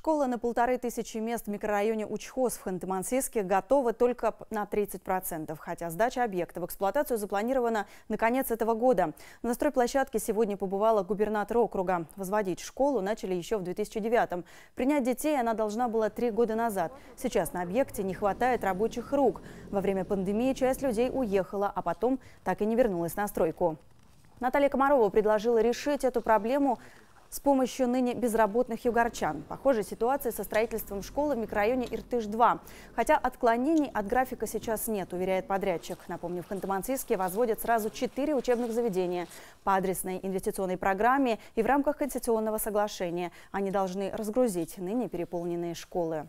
Школа на полторы тысячи мест в микрорайоне Учхоз в Ханты-Мансийске готова только на 30%, хотя сдача объекта в эксплуатацию запланирована на конец этого года. На стройплощадке сегодня побывала губернатор округа. Возводить школу начали еще в 2009 -м. Принять детей она должна была три года назад. Сейчас на объекте не хватает рабочих рук. Во время пандемии часть людей уехала, а потом так и не вернулась на стройку. Наталья Комарова предложила решить эту проблему с помощью ныне безработных югорчан. Похожая ситуация со строительством школы в микрорайоне Иртыш-2. Хотя отклонений от графика сейчас нет, уверяет подрядчик. Напомню, в Ханты-Мансийске возводят сразу четыре учебных заведения по адресной инвестиционной программе и в рамках конституционного соглашения. Они должны разгрузить ныне переполненные школы.